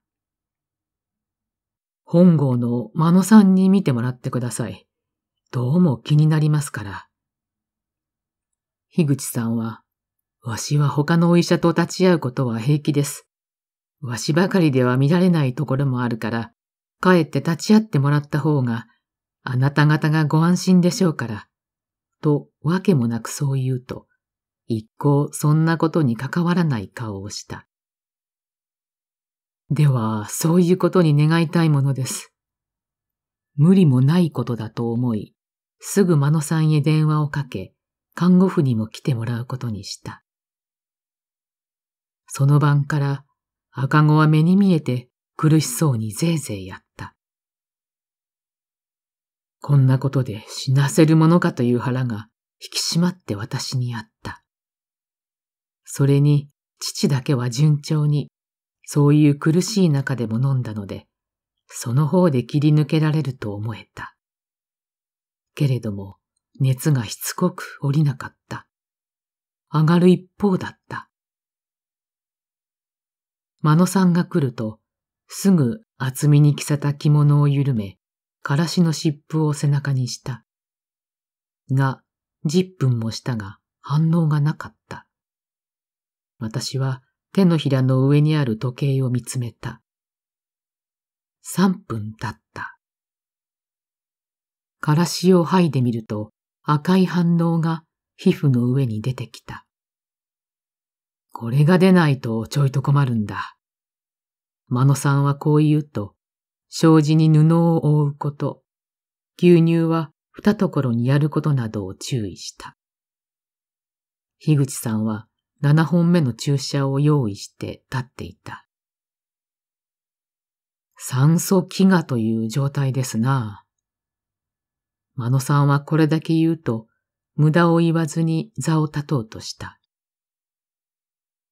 [SPEAKER 1] 本郷の間野さんに見てもらってください。どうも気になりますから。樋口さんは、わしは他のお医者と立ち会うことは平気です。わしばかりでは見られないところもあるから、かえって立ち会ってもらった方が、あなた方がご安心でしょうから、とわけもなくそう言うと、一向そんなことに関わらない顔をした。では、そういうことに願いたいものです。無理もないことだと思い、すぐ間野さんへ電話をかけ、看護婦にも来てもらうことにした。その晩から赤子は目に見えて苦しそうにぜいぜいやった。こんなことで死なせるものかという腹が引き締まって私にあった。それに父だけは順調に、そういう苦しい中でも飲んだので、その方で切り抜けられると思えた。けれども、熱がしつこく降りなかった。上がる一方だった。真野さんが来ると、すぐ厚みに着せた着物を緩め、からしの湿布を背中にした。が、十分もしたが反応がなかった。私は手のひらの上にある時計を見つめた。三分経った。からしを剥いでみると、赤い反応が皮膚の上に出てきた。これが出ないとちょいと困るんだ。真野さんはこう言うと、障子に布を覆うこと、牛乳は二ところにやることなどを注意した。樋口さんは七本目の注射を用意して立っていた。酸素飢餓という状態ですな。マノさんはこれだけ言うと、無駄を言わずに座を立とうとした。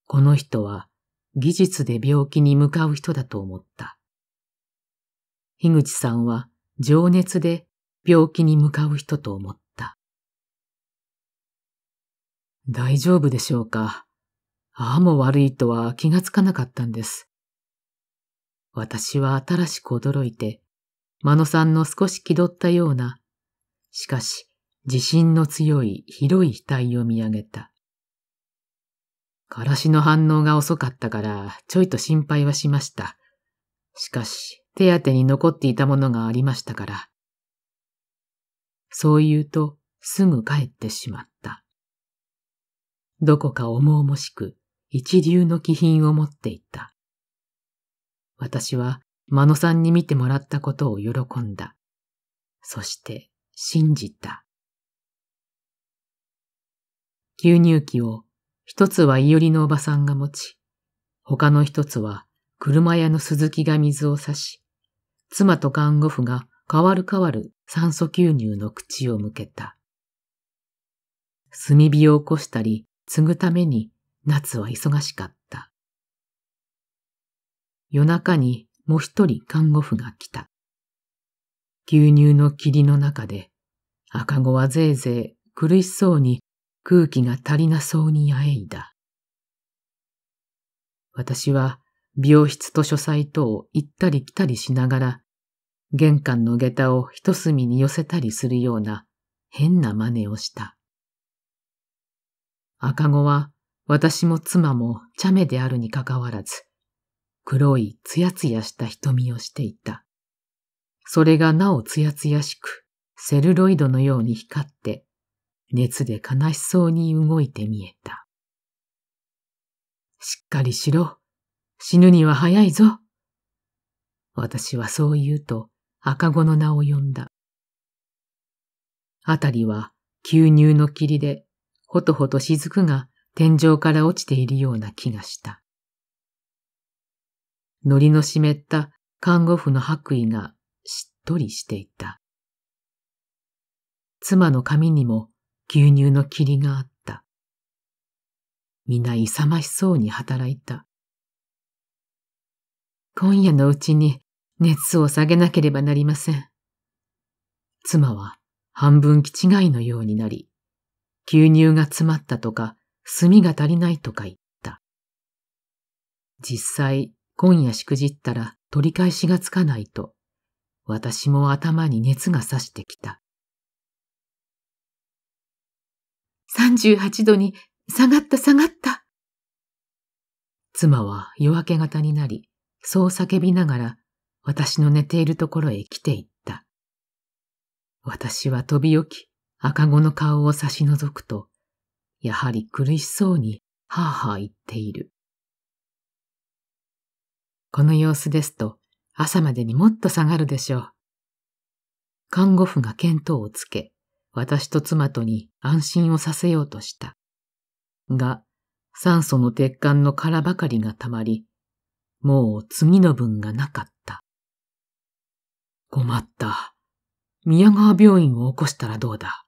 [SPEAKER 1] この人は技術で病気に向かう人だと思った。樋口さんは情熱で病気に向かう人と思った。大丈夫でしょうか。ああも悪いとは気がつかなかったんです。私は新しく驚いて、マ野さんの少し気取ったようなしかし、地震の強い広い額を見上げた。からしの反応が遅かったから、ちょいと心配はしました。しかし、手当てに残っていたものがありましたから。そう言うと、すぐ帰ってしまった。どこか重々しく、一流の気品を持っていた。私は、真野さんに見てもらったことを喜んだ。そして、信じた。吸入器を一つは伊織のおばさんが持ち、他の一つは車屋の鈴木が水を差し、妻と看護婦が変わる変わる酸素吸入の口を向けた。炭火を起こしたり、継ぐために夏は忙しかった。夜中にもう一人看護婦が来た。牛乳の霧の中で、赤子はぜいぜい苦しそうに空気が足りなそうにあえいだ。私は病室と書斎とを行ったり来たりしながら、玄関の下駄を一隅に寄せたりするような変な真似をした。赤子は私も妻も茶目であるにかかわらず、黒いつやつやした瞳をしていた。それがなおつやつやしく、セルロイドのように光って、熱で悲しそうに動いて見えた。しっかりしろ。死ぬには早いぞ。私はそう言うと赤子の名を呼んだ。あたりは吸入の霧でほとほと雫が天井から落ちているような気がした。糊の湿った看護婦の白衣がとりしていた。妻の髪にも牛乳の霧があった。皆勇ましそうに働いた。今夜のうちに熱を下げなければなりません。妻は半分気違いのようになり、牛乳が詰まったとか、炭が足りないとか言った。実際、今夜しくじったら取り返しがつかないと、私も頭に熱が差してきた。三十八度に下がった下がった。妻は夜明け方になり、そう叫びながら私の寝ているところへ来ていった。私は飛び起き、赤子の顔を差し覗くと、やはり苦しそうにはあはあ言っている。この様子ですと、朝までにもっと下がるでしょう。看護婦が見当をつけ、私と妻とに安心をさせようとした。が、酸素の鉄管の殻ばかりが溜まり、もう次の分がなかった。困った。宮川病院を起こしたらどうだ。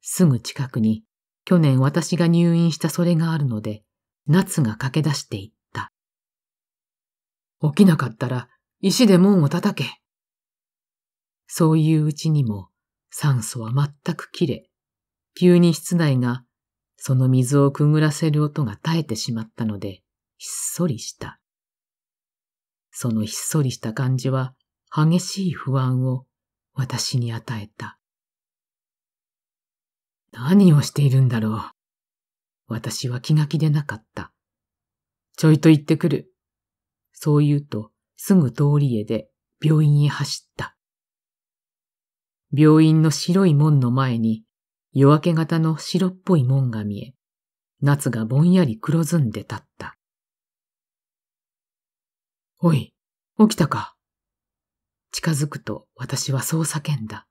[SPEAKER 1] すぐ近くに、去年私が入院したそれがあるので、夏が駆け出していっ起きなかったら石で門を叩け。そういううちにも酸素は全く切れ、急に室内がその水をくぐらせる音が耐えてしまったので、ひっそりした。そのひっそりした感じは激しい不安を私に与えた。何をしているんだろう。私は気が気でなかった。ちょいと行ってくる。そう言うと、すぐ通りへで病院へ走った。病院の白い門の前に夜明け型の白っぽい門が見え、夏がぼんやり黒ずんで立った。おい、起きたか。近づくと私はそう叫んだ。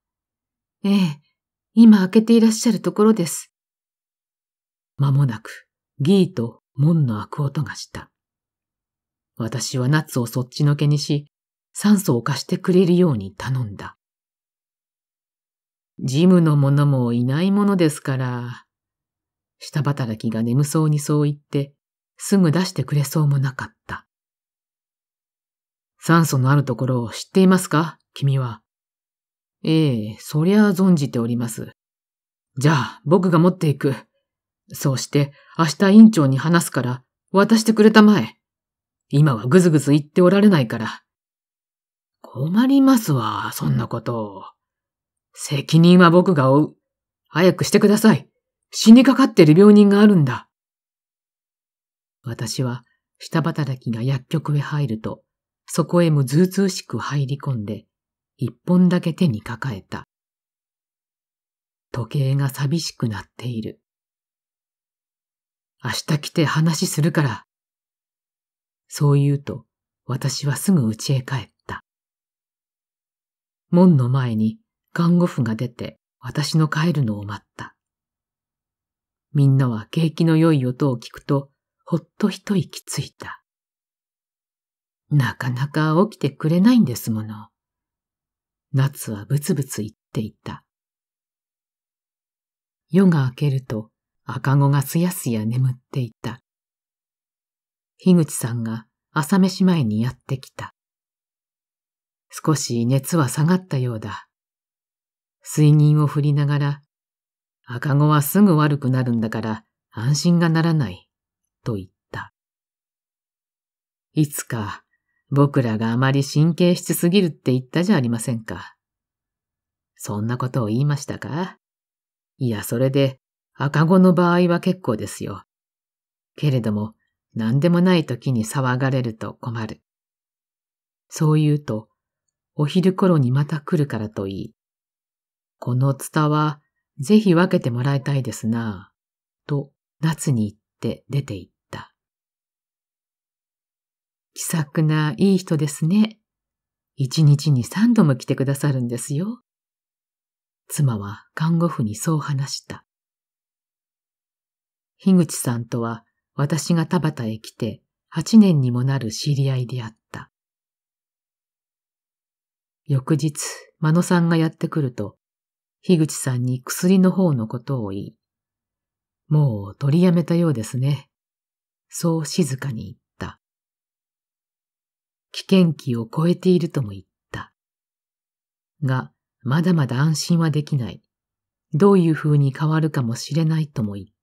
[SPEAKER 1] ええ、今開けていらっしゃるところです。間もなく、ギーと門の開く音がした。私は夏をそっちのけにし、酸素を貸してくれるように頼んだ。ジムの者もいないものですから、下働きが眠そうにそう言って、すぐ出してくれそうもなかった。酸素のあるところを知っていますか君は。ええ、そりゃ存じております。じゃあ、僕が持っていく。そうして、明日院長に話すから、渡してくれたまえ。今はぐずぐず言っておられないから。困りますわ、そんなことを。責任は僕が負う。早くしてください。死にかかってる病人があるんだ。私は、下働きが薬局へ入ると、そこへもずうずうしく入り込んで、一本だけ手に抱えた。時計が寂しくなっている。明日来て話するから、そう言うと、私はすぐ家へ帰った。門の前に看護婦が出て私の帰るのを待った。みんなは景気の良い音を聞くと、ほっと一息ついた。なかなか起きてくれないんですもの。夏はブツブツ言っていた。夜が明けると赤子がすやすや眠っていた。樋口さんが朝飯前にやってきた。少し熱は下がったようだ。睡眠を振りながら、赤子はすぐ悪くなるんだから安心がならない、と言った。いつか僕らがあまり神経質すぎるって言ったじゃありませんか。そんなことを言いましたかいや、それで赤子の場合は結構ですよ。けれども、何でもない時に騒がれると困る。そう言うと、お昼頃にまた来るからといい、このツタはぜひ分けてもらいたいですなぁ、と夏に言って出て行った。気さくないい人ですね。一日に三度も来てくださるんですよ。妻は看護婦にそう話した。樋口さんとは私が田端へ来て八年にもなる知り合いであった。翌日、真野さんがやってくると、樋口さんに薬の方のことを言い、もう取りやめたようですね。そう静かに言った。危険期を超えているとも言った。が、まだまだ安心はできない。どういう風に変わるかもしれないとも言った。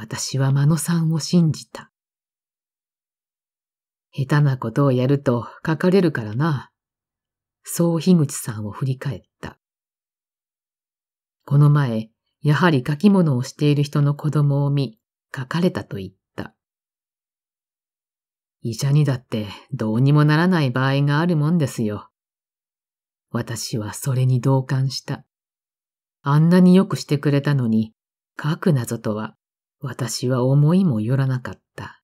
[SPEAKER 1] 私は真野さんを信じた。下手なことをやると書かれるからな。そう樋口さんを振り返った。この前、やはり書き物をしている人の子供を見、書かれたと言った。医者にだってどうにもならない場合があるもんですよ。私はそれに同感した。あんなによくしてくれたのに、書くなぞとは。私は思いもよらなかった。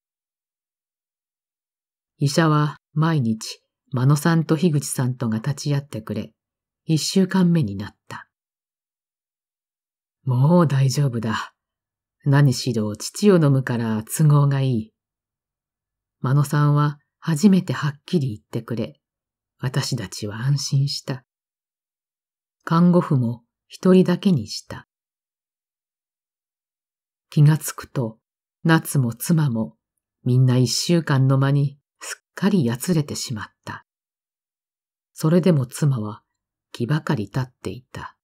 [SPEAKER 1] 医者は毎日、真野さんと樋口さんとが立ち会ってくれ、一週間目になった。もう大丈夫だ。何しろ父を飲むから都合がいい。真野さんは初めてはっきり言ってくれ、私たちは安心した。看護婦も一人だけにした。気がつくと、夏も妻もみんな一週間の間にすっかりやつれてしまった。それでも妻は気ばかり立っていた。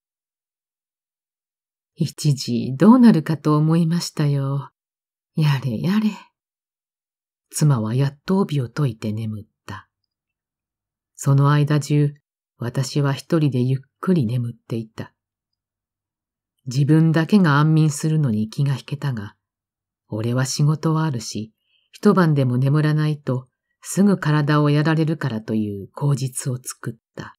[SPEAKER 1] 一時どうなるかと思いましたよ。やれやれ。妻はやっと帯を解いて眠った。その間中、私は一人でゆっくり眠っていた。自分だけが安眠するのに気が引けたが、俺は仕事はあるし、一晩でも眠らないとすぐ体をやられるからという口実を作った。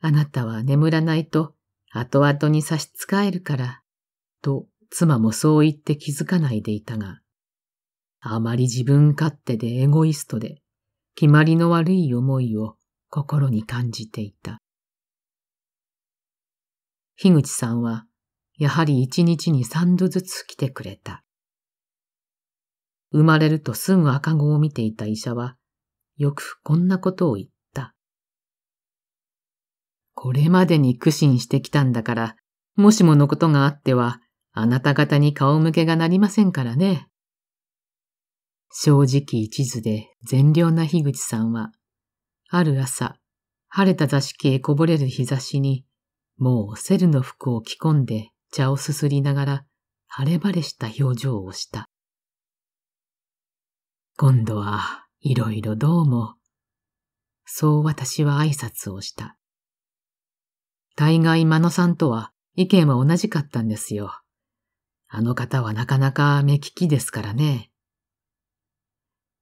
[SPEAKER 1] あなたは眠らないと後々に差し支えるから、と妻もそう言って気づかないでいたが、あまり自分勝手でエゴイストで、決まりの悪い思いを心に感じていた。樋口さんは、やはり一日に三度ずつ来てくれた。生まれるとすぐ赤子を見ていた医者は、よくこんなことを言った。これまでに苦心してきたんだから、もしものことがあっては、あなた方に顔向けがなりませんからね。正直一途で善良な樋口さんは、ある朝、晴れた座敷へこぼれる日差しに、もうセルの服を着込んで茶をすすりながら晴れ晴れした表情をした。今度はいろいろどうも。そう私は挨拶をした。大概真野さんとは意見は同じかったんですよ。あの方はなかなか目利きですからね。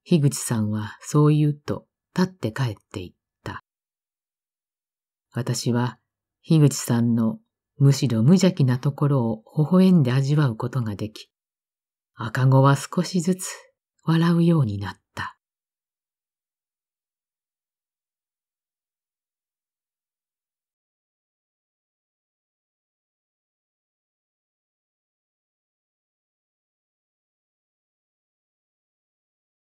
[SPEAKER 1] 樋口さんはそう言うと立って帰っていった。私は樋口さんのむしろ無邪気なところを微笑んで味わうことができ、赤子は少しずつ笑うようになった。